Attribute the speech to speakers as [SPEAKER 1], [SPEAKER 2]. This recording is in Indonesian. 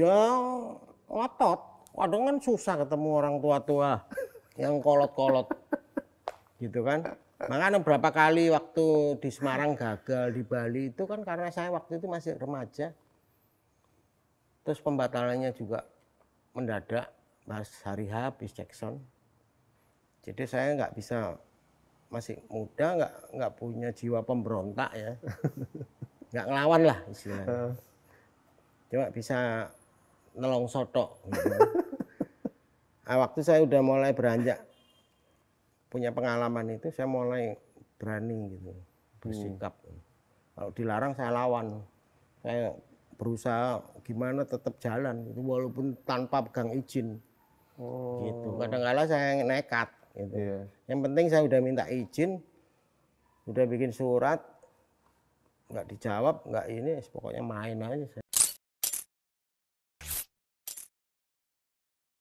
[SPEAKER 1] Ya ngotot. Kadang kan susah ketemu orang tua-tua yang kolot-kolot. gitu kan. Makanya berapa kali waktu di Semarang gagal, di Bali itu kan karena saya waktu itu masih remaja. Terus pembatalannya juga mendadak Mas hari habis Jackson. Jadi saya nggak bisa masih muda nggak nggak punya jiwa pemberontak ya nggak ngelawan lah istilahnya cuma bisa nelong sotok. nah, waktu saya udah mulai beranjak punya pengalaman itu, saya mulai berani gitu bersikap. Hmm. Kalau dilarang saya lawan, saya berusaha gimana tetap jalan itu walaupun tanpa pegang izin. Oh. Gitu. Kadang-kala saya nekat. Gitu. Yeah. Yang penting saya udah minta izin, udah bikin surat, nggak dijawab, nggak ini, pokoknya main aja. Saya.